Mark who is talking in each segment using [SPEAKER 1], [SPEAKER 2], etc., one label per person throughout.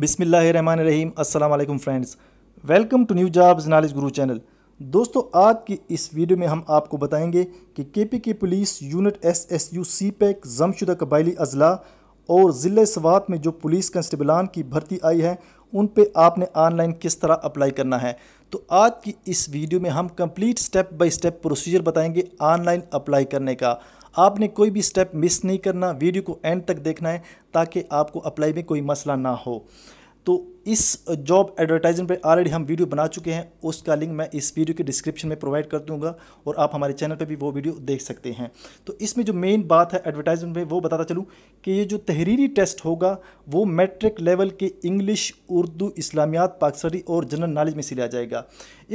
[SPEAKER 1] बिसमीम अल्लाम friends welcome to new jobs knowledge Guru channel दोस्तों आज की इस वीडियो में हम आपको बताएंगे कि K P K police unit S S U CPEC जमशुदा कबायली अजला और ज़िले सवात में जो पुलिस कंस्टेबलान की भर्ती आई है उन पे आपने ऑनलाइन किस तरह अप्लाई करना है तो आज की इस वीडियो में हम complete step by step procedure बताएंगे ऑनलाइन अप्लाई करने का आपने कोई भी स्टेप मिस नहीं करना वीडियो को एंड तक देखना है ताकि आपको अप्लाई में कोई मसला ना हो तो इस जॉब एडवर्टाइजमेंट पे ऑलरेडी हम वीडियो बना चुके हैं उसका लिंक मैं इस वीडियो के डिस्क्रिप्शन में प्रोवाइड कर दूंगा और आप हमारे चैनल पे भी वो वीडियो देख सकते हैं तो इसमें जो मेन बात है एडवर्टाइजमेंट में वो बताता चलूँ कि ये जो तहरीरी टेस्ट होगा वो मैट्रिक लेवल के इंग्लिश उर्दू इस्लामियात पाकसरी और जनरल नॉलेज में से लिया जाएगा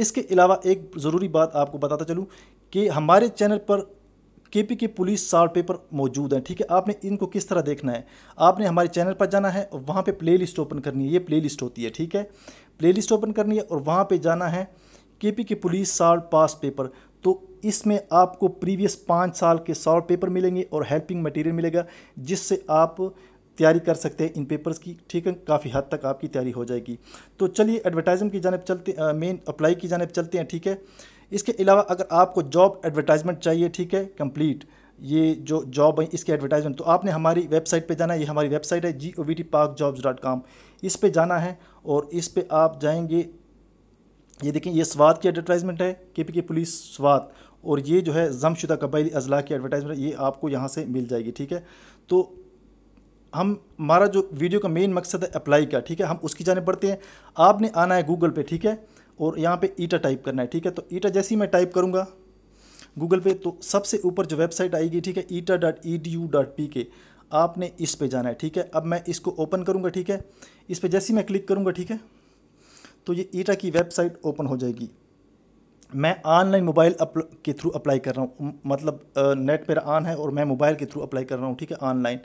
[SPEAKER 1] इसके अलावा एक ज़रूरी बात आपको बताता चलूँ कि हमारे चैनल पर केपी के पुलिस साल्ट पेपर मौजूद हैं ठीक है आपने इनको किस तरह देखना है आपने हमारे चैनल पर जाना है और वहाँ पे प्लेलिस्ट ओपन करनी है ये प्लेलिस्ट होती है ठीक है प्लेलिस्ट ओपन करनी है और वहाँ पे जाना है केपी के पुलिस साल्ट पास पेपर तो इसमें आपको प्रीवियस पाँच साल के सॉल्ट पेपर मिलेंगे और हेल्पिंग मटेरियल मिलेगा जिससे आप तैयारी कर सकते हैं इन पेपर्स की ठीक है काफ़ी हद तक आपकी तैयारी हो जाएगी तो चलिए एडवर्टाइजमेंट की जानब चलते मेन अप्लाई की जानब चलते हैं ठीक है इसके अलावा अगर आपको जॉब एडवर्टाइजमेंट चाहिए ठीक है कंप्लीट ये जो जॉब है इसकी एडवर्टाइजमेंट तो आपने हमारी वेबसाइट पे जाना है ये हमारी वेबसाइट है G O V T Pak jobs dot com इस पर जाना है और इस पर आप जाएंगे ये देखें ये स्वाद की एडवर्टाइजमेंट है के पी के पुलिस स्वाद और ये जो है जमशुदा कबायली अजला की एडवर्टाइजमेंट ये आपको यहाँ से मिल जाएगी ठीक है तो हम हमारा जो वीडियो का मेन मकसद है अप्लाई का ठीक है हम उसकी जाने पड़ते हैं आपने आना है गूगल पे ठीक है और यहाँ पे ईटा टाइप करना है ठीक है तो ईटा जैसे ही मैं टाइप करूँगा गूगल पे तो सबसे ऊपर जो वेबसाइट आएगी ठीक है ETEA dot E D U dot P K आपने इस पे जाना है ठीक है अब मैं इसको ओपन करूँगा ठीक है इस पर जैसे ही मैं क्लिक करूँगा ठीक है तो ये ईटा की वेबसाइट ओपन हो जाएगी मैं ऑनलाइन मोबाइल के थ्रू अप्लाई कर रहा हूँ मतलब नेट मेरा ऑन है और मैं मोबाइल के थ्रू अप्लाई कर रहा हूँ ठीक है ऑनलाइन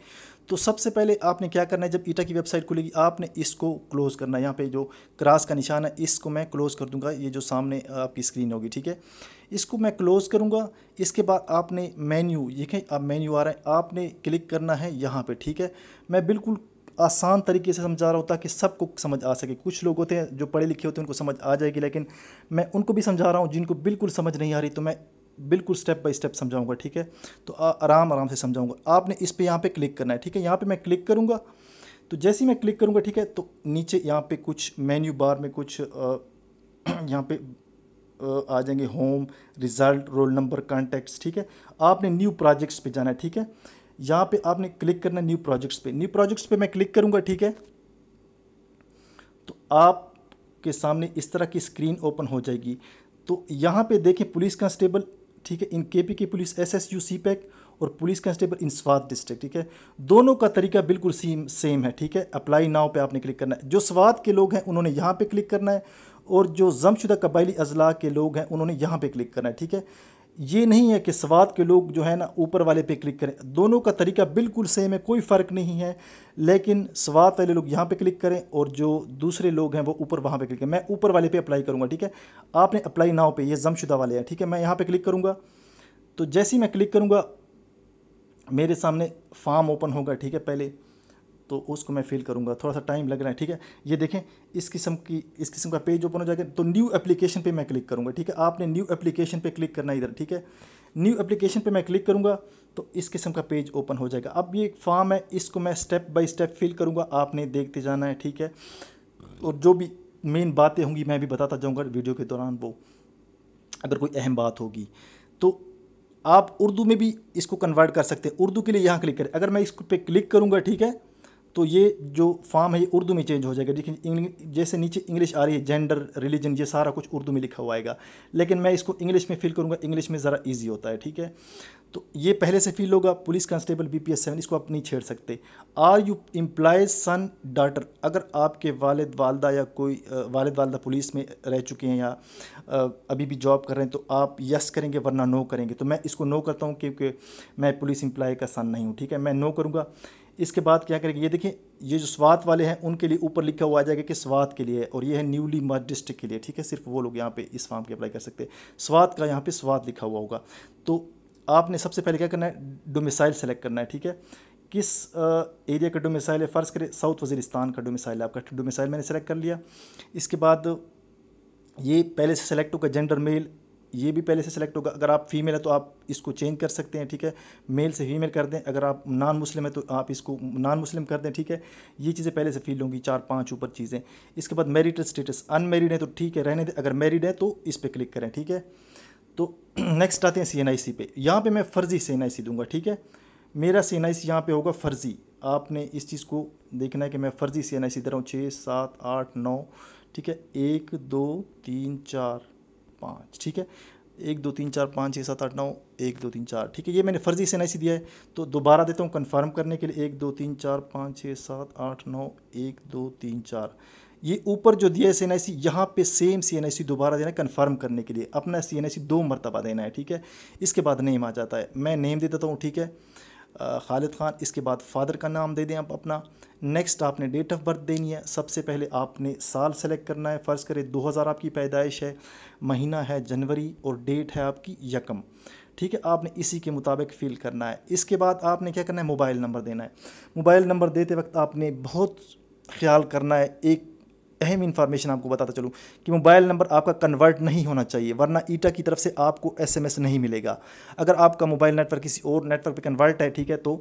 [SPEAKER 1] तो सबसे पहले आपने क्या करना है जब ईटा की वेबसाइट खुलेगी आपने इसको क्लोज़ करना है यहाँ पे जो क्रास का निशान है इसको मैं क्लोज़ कर दूँगा ये जो सामने आपकी स्क्रीन होगी ठीक है इसको मैं क्लोज़ करूंगा इसके बाद आपने मेन्यू देखें आप मेन्यू आ रहा है आपने क्लिक करना है यहाँ पर ठीक है मैं बिल्कुल आसान तरीके से समझा रहा हूँ ताकि सबको समझ आ सके कुछ लोग होते हैं जो पढ़े लिखे होते हैं उनको समझ आ जाएगी लेकिन मैं उनको भी समझा रहा हूँ जिनको बिल्कुल समझ नहीं आ रही तो मैं बिल्कुल स्टेप बाय स्टेप समझाऊंगा ठीक है तो आराम आराम से समझाऊंगा आपने इस पर यहाँ पे क्लिक करना है ठीक है यहाँ पे मैं क्लिक करूँगा तो जैसे ही मैं क्लिक करूँगा ठीक है तो नीचे यहाँ पे कुछ मेन्यू बार में कुछ यहाँ पे आ जाएंगे home result roll number contacts ठीक है आपने न्यू प्रोजेक्ट्स पर जाना है ठीक है यहाँ पे आपने क्लिक करना है न्यू प्रोजेक्ट्स पर न्यू प्रोजेक्ट्स पर मैं क्लिक करूँगा ठीक है तो आपके सामने इस तरह की स्क्रीन ओपन हो जाएगी तो यहाँ पे देखें पुलिस कांस्टेबल ठीक है इन पी की police S S U CPEC और police constable in Swat district ठीक है दोनों का तरीका बिल्कुल सेम सेम है ठीक है अप्लाई नाव पे आपने क्लिक करना है जो स्वात के लोग हैं उन्होंने यहाँ पे क्लिक करना है और जो जमशुदा कबायली अजला के लोग हैं उन्होंने यहाँ पे क्लिक करना है ठीक है ये नहीं है कि स्वाद के लोग जो है ना ऊपर वाले पे क्लिक करें दोनों का तरीका बिल्कुल सेम है कोई फ़र्क नहीं है लेकिन स्वाद वाले लोग यहाँ पे क्लिक करें और जो दूसरे लोग हैं वो ऊपर वहाँ पे क्लिक करें मैं ऊपर वाले पे अप्लाई करूँगा ठीक है आपने अप्लाई नाव पे ये जमशुदा वाले हैं ठीक है मैं यहाँ पर क्लिक करूँगा तो जैसे ही मैं क्लिक करूँगा मेरे सामने फार्म ओपन होगा ठीक है पहले तो उसको मैं फिल करूँगा थोड़ा सा टाइम लग रहा है ठीक है ये देखें इस किस्म की इस किस्म का पेज ओपन हो जाएगा तो न्यू एप्लीकेशन पे मैं क्लिक करूँगा ठीक है आपने न्यू एप्लीकेशन पे क्लिक करना इधर ठीक है न्यू एप्लीकेशन पे मैं क्लिक करूँगा तो इस किस्म का पेज ओपन हो जाएगा अब ये फॉर्म है इसको मैं स्टेप बाई स्टेप फिल करूँगा आपने देखते जाना है ठीक है और जो भी मेन बातें होंगी मैं भी बताता जाऊँगा वीडियो के दौरान वो अगर कोई अहम बात होगी तो आप उर्दू में भी इसको कन्वर्ट कर सकते हैं उर्दू के लिए यहाँ क्लिक करें अगर मैं इस पर क्लिक करूँगा ठीक है तो ये जो फॉर्म है ये उर्दू में चेंज हो जाएगा देखिए जैसे नीचे इंग्लिश आ रही है जेंडर रिलीजन ये सारा कुछ उर्दू में लिखा हुआ आएगा लेकिन मैं इसको इंग्लिश में फिल करूँगा इंग्लिश में ज़रा ईजी होता है ठीक है तो ये पहले से फील होगा police constable B P S seven इसको आप नहीं छेड़ सकते are you employees son daughter अगर आपके वालद वालदा या कोई वालद वालदा पुलिस में रह चुके हैं या अभी भी जॉब कर रहे हैं तो आप यस करेंगे वरना नो करेंगे तो मैं इसको नो करता हूँ क्योंकि मैं पुलिस एम्प्लॉय का सन नहीं हूँ ठीक है मैं नो करूँगा इसके बाद क्या करेंगे ये देखिए ये जो स्वात वाले हैं उनके लिए ऊपर लिखा हुआ आ जाएगा कि स्वात के लिए और ये है न्यूली मर्ज डिस्ट्रिक्ट के लिए ठीक है सिर्फ वो लोग यहाँ पे इस फॉर्म की अप्लाई कर सकते हैं स्वात का यहाँ पे स्वात लिखा हुआ होगा तो आपने सबसे पहले क्या करना है डोमिसाइल सेलेक्ट करना है ठीक है किस एरिया का डोमिसाइल है फ़र्ज़ करें साउथ वजीरिस्तान का डोमिसाइल है आपका डोमिसाइल तो मैंने सेलेक्ट कर लिया इसके बाद ये पहले से सेलेक्ट होगा जेंडर मेल ये भी पहले से सेलेक्ट होगा अगर आप फीमेल है तो आप इसको चेंज कर सकते हैं ठीक है मेल से फीमेल कर दें अगर आप नॉन मुस्लिम है तो आप इसको नॉन मुस्लिम कर दें ठीक है ये चीज़ें पहले से फील होंगी चार पाँच ऊपर चीज़ें इसके बाद मैरिटल स्टेटस अनमेरिड है तो ठीक है रहने दें अगर मैरिड है तो इस पर क्लिक करें ठीक है तो नेक्स्ट आते हैं सी एन आई सी पे यहाँ पर मैं फ़र्ज़ी सी एन आई सी दूंगा ठीक है मेरा सी एन आई सी यहाँ पर होगा फ़र्ज़ी आपने इस चीज़ को देखना है कि मैं फ़र्ज़ी सी एन आई सी दे रहा हूँ छः सात आठ नौ ठीक है एक दो तीन चार पाँच ठीक है एक दो तीन चार पाँच छः सात आठ नौ एक दो तीन चार ठीक है ये मैंने फर्जी से नहीं दिया है तो दोबारा देता हूँ कन्फर्म करने के लिए एक दो तीन चार पाँच छः सात आठ नौ एक दो तीन चार ये ऊपर जो दिया है सी एन आई सी यहाँ पर सेम सी एन आई सी दोबारा देना है कन्फर्म करने के लिए अपना सी एन आई सी दो मरतबा देना है ठीक है इसके बाद नेम आ जाता है मैं नेम दे देता हूँ ठीक है खालिद ख़ान इसके बाद फादर का नाम दे दें आप अपना नेक्स्ट आपने डेट ऑफ बर्थ देनी है सबसे पहले आपने साल सेलेक्ट करना है फ़र्ज़ करें 2000 आपकी पैदाइश है महीना है जनवरी और डेट है आपकी यकम ठीक है आपने इसी के मुताबिक फ़िल करना है इसके बाद आपने क्या करना है मोबाइल नंबर देना है मोबाइल नंबर देते वक्त आपने बहुत ख्याल करना है एक अहम इन्फॉर्मेशन आपको बताता चलूँ कि मोबाइल नंबर आपका कन्वर्ट नहीं होना चाहिए वरना ईटा की तरफ से आपको एस नहीं मिलेगा अगर आपका मोबाइल नेटवर्क किसी और नेटवर्क पर कन्वर्ट है ठीक है तो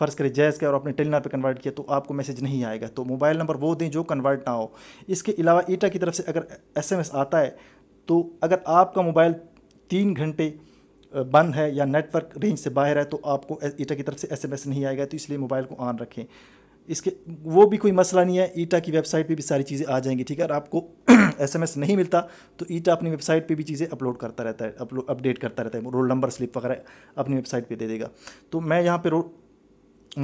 [SPEAKER 1] फ़र्ज़ करें जैस का और आपने टेलीनार पर कन्वर्ट किया तो आपको मैसेज नहीं आएगा तो मोबाइल नंबर वो दें जो कन्वर्ट ना हो इसके अलावा ईटा की तरफ से अगर एस आता है तो अगर आपका मोबाइल तीन घंटे बंद है या नेटवर्क रेंज से बाहर है तो आपको ईटा की तरफ से एसएमएस नहीं आएगा तो इसलिए मोबाइल को ऑन रखें इसके वो भी कोई मसला नहीं है ईटा की वेबसाइट पे भी सारी चीज़ें आ जाएंगी ठीक है और आपको एसएमएस नहीं मिलता तो ईटा अपनी वेबसाइट पे भी चीज़ें अपलोड करता रहता है अपलोड अपडेट करता रहता है रोल नंबर स्लिप वगैरह अपनी वेबसाइट पे दे देगा तो मैं यहाँ पे रो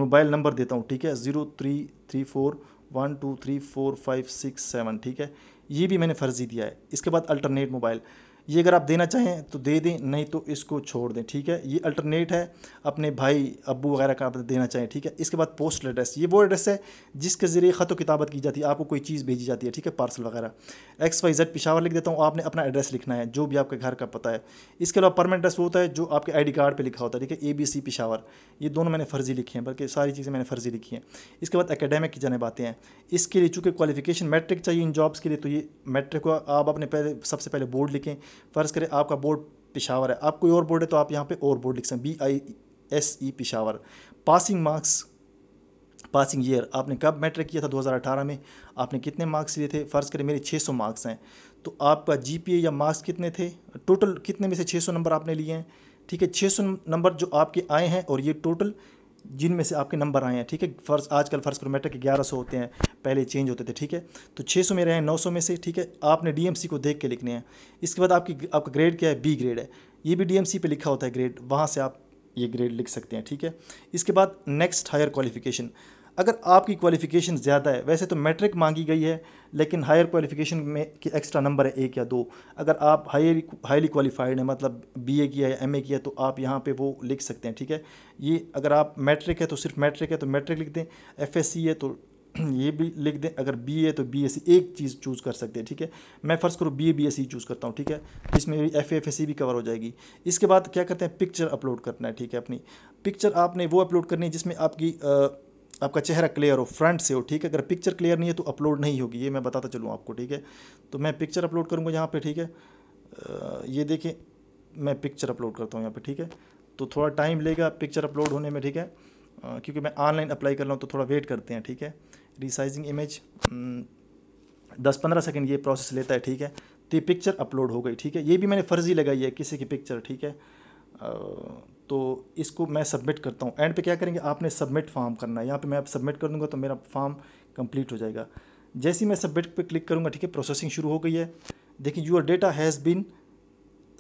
[SPEAKER 1] मोबाइल नंबर देता हूँ ठीक है zero three three four one two three four five six seven ठीक है ये भी मैंने फर्जी दिया है इसके बाद अल्टरनेट मोबाइल ये अगर आप देना चाहें तो दे दें नहीं तो इसको छोड़ दें ठीक है ये अल्टरनेट है अपने भाई अबू वगैरह का आप देना चाहें ठीक है इसके बाद पोस्टल एड्रेस ये वो एड्रेस है जिसके ज़रिए ख़त किताबत की जाती है आपको कोई चीज़ भेजी जाती है ठीक है पार्सल वगैरह एक्स वाई जेड पिशावर लिख देता हूँ आपने अपना एड्रेस लिखना है जो भी आपके घर का पता है इसके अलावा परमानेंट एड्रेस वो होता है जो आपके आई कार्ड पर लिखा होता है ठीक है ए बी सी पिशावर ये दोनों मैंने फ़र्ज़ी लिखी हैं बल्कि सारी चीज़ें मैंने फ़र्ज़ी लिखी हैं इसके बाद अकेडेमिक की जाने बातें हैं इसके लिए चूँकि क्वालिफिकेशन मैट्रिक चाहिए इन जॉब्स के लिए तो ये मैट्रिक को आप अपने पहले सबसे पहले बोर्ड लिखें फ़र्ज़ करें आपका बोर्ड पिशावर है आप कोई और बोर्ड है तो आप यहाँ पे और बोर्ड लिख सकते हैं B I S E Peshawar passing marks passing year आपने कब मैट्रिक किया था 2018 में आपने कितने मार्क्स लिए थे फ़र्ज़ करें मेरे 600 मार्क्स हैं तो आपका जी या मार्क्स कितने थे टोटल कितने में से छः नंबर आपने लिए हैं ठीक है छः नंबर जो आपके आए हैं और ये टोटल जिनमें से आपके नंबर आए हैं ठीक है फर्स्ट आजकल फर्स्ट क्रोमेटर के ग्यारह सौ होते हैं पहले चेंज होते थे ठीक है तो छः सौ में रहे हैं नौ सौ में से ठीक है आपने डीएमसी को देख के लिखने हैं इसके बाद आपकी आपका ग्रेड क्या है बी ग्रेड है ये भी डीएमसी पे लिखा होता है ग्रेड वहाँ से आप ये ग्रेड लिख सकते हैं ठीक है इसके बाद नेक्स्ट हायर क्वालिफिकेशन अगर आपकी क्वालिफ़िकेशन ज़्यादा है वैसे तो मैट्रिक मांगी गई है लेकिन हायर क्वालिफ़िकेशन में के एक्स्ट्रा नंबर है एक या दो अगर आप हायर हाईली क्वालिफाइड हैं मतलब बीए किया है एमए किया तो आप यहाँ पे वो लिख सकते हैं ठीक है ये अगर आप मैट्रिक है तो सिर्फ मैट्रिक है तो मैट्रिक लिख दें एफ है तो ये भी लिख दें अगर बी ए तो बी एस सी एक चीज़ चूज़ कर सकते हैं ठीक है मैं फ़र्ज़ करूँ B A B S C choose करता हूँ ठीक है इसमें एफ एफ एस सी भी कवर हो जाएगी इसके बाद क्या करते हैं पिक्चर अपलोड करना है ठीक है अपनी पिक्चर आपने वो अपलोड करनी है जिसमें आपकी आ, आपका चेहरा क्लियर हो फ्रंट से हो ठीक है अगर पिक्चर क्लियर नहीं है तो अपलोड नहीं होगी ये मैं बताता चलूँ आपको ठीक है तो मैं पिक्चर अपलोड करूँगा यहाँ पर ठीक है ये देखें मैं पिक्चर अपलोड करता हूँ यहाँ पर ठीक है तो थोड़ा टाइम लेगा पिक्चर अपलोड होने में ठीक है क्योंकि मैं ऑनलाइन अप्लाई कर रहा हूँ तो थोड़ा वेट करते हैं ठीक है रिसाइजिंग इमेज दस पंद्रह सेकेंड ये प्रोसेस लेता है ठीक है तो ये पिक्चर अपलोड हो गई ठीक है ये भी मैंने फर्जी लगाई है किसी की पिक्चर ठीक है तो इसको मैं सबमिट करता हूँ एंड पे क्या करेंगे आपने सबमिट फॉर्म करना है यहाँ पे मैं अब सबमिट कर दूँगा तो मेरा फॉर्म कंप्लीट हो जाएगा जैसे ही मैं सबमिट पे क्लिक करूँगा ठीक है प्रोसेसिंग शुरू हो गई है देखिए your data has been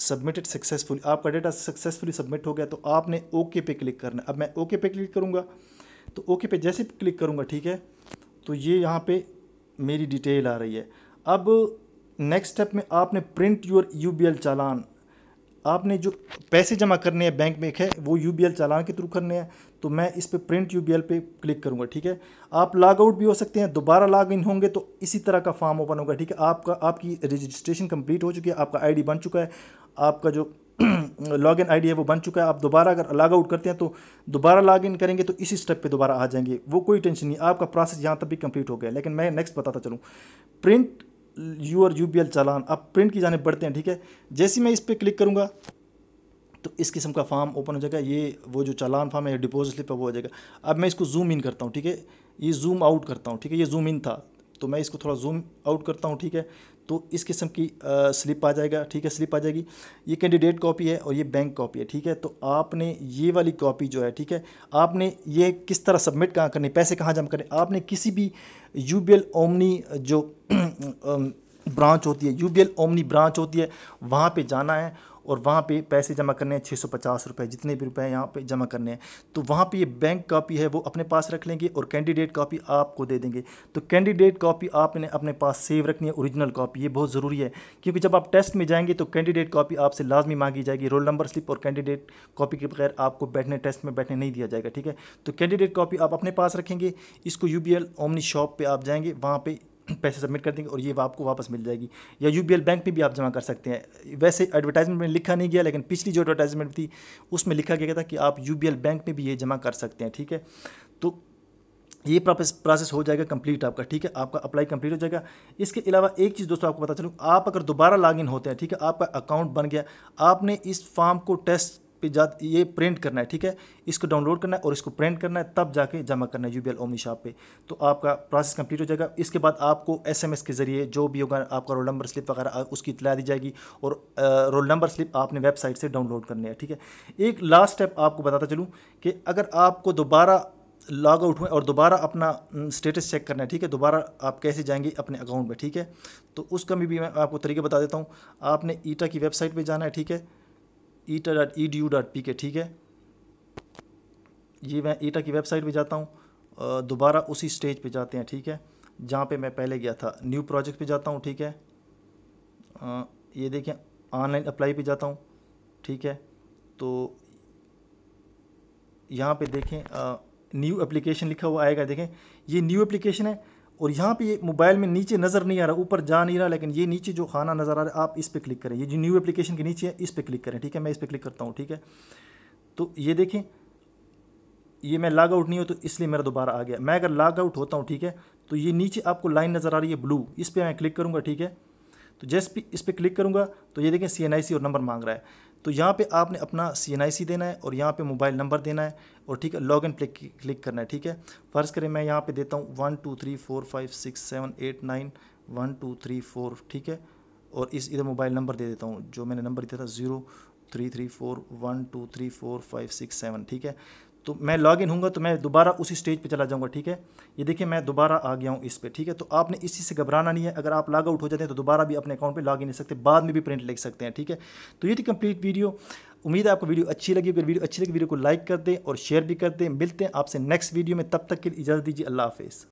[SPEAKER 1] submitted successfully आपका डेटा सक्सेसफुली सबमिट हो गया तो आपने ओके पे क्लिक करना अब मैं ओके पे क्लिक करूँगा तो ओके पे जैसे क्लिक करूँगा ठीक है तो ये यहाँ पर मेरी डिटेल आ रही है अब नेक्स्ट स्टेप में आपने print your U B L challan आपने जो पैसे जमा करने हैं बैंक में एक है वो यू चालान के थ्रू करने हैं तो मैं इस पर प्रिंट यू पे क्लिक करूँगा ठीक है आप लॉग आउट भी हो सकते हैं दोबारा लॉग इन होंगे तो इसी तरह का फॉर्म ओपन होगा ठीक है आपका आपकी रजिस्ट्रेशन कंप्लीट हो चुकी है आपका आईडी बन चुका है आपका जो लॉग इन आईडी है वो बन चुका है आप दोबारा अगर लॉग आउट करते हैं तो दोबारा लॉग इन करेंगे तो इसी स्टेप पे दोबारा आ जाएंगे वो कोई टेंशन नहीं आपका प्रोसेस यहाँ तक भी कंप्लीट हो गया लेकिन मैं नेक्स्ट बताता चलूँ print U B L challan अब प्रिंट की जाने बढ़ते हैं ठीक है जैसे मैं इस पर क्लिक करूँगा तो इस किस्म का फॉर्म ओपन हो जाएगा ये वो जो चालान फार्म है डिपोजिट स्लिप है वो हो जाएगा अब मैं इसको जूम इन करता हूँ ठीक है ये जूम आउट करता हूँ ठीक है ये जूम इन था तो मैं इसको थोड़ा जूम आउट करता हूँ ठीक है तो इस किस्म की स्लिप आ जाएगा ठीक है स्लिप आ जाएगी ये कैंडिडेट कॉपी है और ये बैंक कॉपी है ठीक है तो आपने ये वाली कॉपी जो है ठीक है आपने ये किस तरह सबमिट कहाँ करनी पैसे कहाँ जमा करने आपने किसी भी यू बी एल ओमनी जो ब्रांच होती है U B L Omni branch होती है वहाँ पर जाना है और वहाँ पे पैसे जमा करने हैं छः सौ पचास रुपये जितने भी रुपए यहाँ पे जमा करने हैं तो वहाँ पे ये बैंक कापी है वो अपने पास रख लेंगे और कैंडिडेट कापी आपको दे देंगे तो कैंडिडेट कापी आपने अपने पास सेव रखनी है ओरिजिनल कापी ये बहुत ज़रूरी है क्योंकि जब आप टेस्ट में जाएंगे तो कैंडिडेट कापी आपसे लाजमी मांगी जाएगी रोल नंबर स्लिप और कैंडिडेट कापी के बगैर आपको बैठने टेस्ट में बैठने नहीं दिया जाएगा ठीक है तो कैंडिडेट कापी आप अपने पास रखेंगे इसको यू बी ओमनी शॉप पर आप जाएंगे वहाँ पर पैसे सबमिट कर देंगे और ये आपको वापस मिल जाएगी या यू बैंक में भी आप जमा कर सकते हैं वैसे एडवर्टाइजमेंट में लिखा नहीं गया लेकिन पिछली जो एडवर्टाइजमेंट थी उसमें लिखा गया था कि आप यू बैंक में भी ये जमा कर सकते हैं ठीक है तो ये प्रोसेस प्रोसेस हो जाएगा कंप्लीट आपका ठीक है आपका अप्लाई कंप्लीट हो जाएगा इसके अलावा एक चीज़ दोस्तों आपको पता चलूँ आप अगर दोबारा लॉगिन होते हैं ठीक है आपका अकाउंट बन गया आपने इस फॉर्म को टेस्ट पे जा ये प्रिंट करना है ठीक है इसको डाउनलोड करना है और इसको प्रिंट करना है तब जाके जमा करना है यू बी ओमनी शॉप पर तो आपका प्रोसेस कंप्लीट हो जाएगा इसके बाद आपको एसएमएस के ज़रिए जो भी होगा आपका रोल नंबर स्लिप वगैरह उसकी इतला दी जाएगी और रोल नंबर स्लिप आपने वेबसाइट से डाउनलोड करनी है ठीक है एक लास्ट स्टेप आपको बताता चलूँ कि अगर आपको दोबारा लॉग आउट हुए और दोबारा अपना स्टेटस चेक करना है ठीक है दोबारा आप कैसे जाएंगे अपने अकाउंट में ठीक है तो उसका भी मैं आपको तरीके बता देता हूँ आपने ईटा की वेबसाइट पर जाना है ठीक है ETEA dot E D U dot P K ठीक है ये मैं ईटा की वेबसाइट पे जाता हूँ दोबारा उसी स्टेज पे जाते हैं ठीक है जहाँ पे मैं पहले गया था न्यू प्रोजेक्ट पे जाता हूँ ठीक है आ, ये देखें ऑनलाइन अप्लाई पे जाता हूँ ठीक है तो यहाँ पे देखें न्यू एप्लीकेशन लिखा हुआ आएगा देखें ये न्यू एप्लीकेशन है और यहाँ पे ये मोबाइल में नीचे नज़र नहीं आ रहा ऊपर जा नहीं रहा लेकिन ये नीचे जो खाना नज़र आ रहा है आप इस पर क्लिक करें ये जो न्यू एप्लीकेशन के नीचे है इस पर क्लिक करें ठीक है मैं इस पर क्लिक करता हूँ ठीक है तो ये देखें ये मैं लॉग आउट नहीं हो तो इसलिए मेरा दोबारा आ गया मैं अगर लॉग आउट होता हूँ ठीक है तो ये नीचे आपको लाइन नज़र आ रही है ब्लू इस पर मैं क्लिक करूँगा ठीक है तो जैस इस पर क्लिक करूँगा तो ये देखें सी और नंबर मांग रहा है तो यहाँ पे आपने अपना सी देना है और यहाँ पे मोबाइल नंबर देना है और ठीक है लॉग इन प्ले क्लिक करना है ठीक है फ़र्ज़ करें मैं यहाँ पे देता हूँ one two three four five six seven eight nine one two three four ठीक है और इस इधर मोबाइल नंबर दे देता हूँ जो मैंने नंबर दिया था zero three three four one two three four five six seven ठीक है तो मैं लॉग इन हूँगा तो मैं दोबारा उसी स्टेज पे चला जाऊँगा ठीक है ये देखिए मैं दोबारा आ गया हूँ इस पर ठीक है तो आपने इसी से घबराना नहीं है अगर आप लॉग आउट हो जाते हैं तो दोबारा भी अपने अकाउंट पर लॉग इन सकते बाद में भी प्रिंट ले सकते हैं ठीक है तो ये थी कंप्लीट वीडियो उम्मीद है आपको वीडियो अच्छी लगी अगर वीडियो अच्छी लगी वीडियो को लाइक कर दें और शेयर भी कर दें मिलते हैं आपसे नेक्स्ट वीडियो में तब तक के लिए इजाज़त दीजिए अल्लाह हाफिज़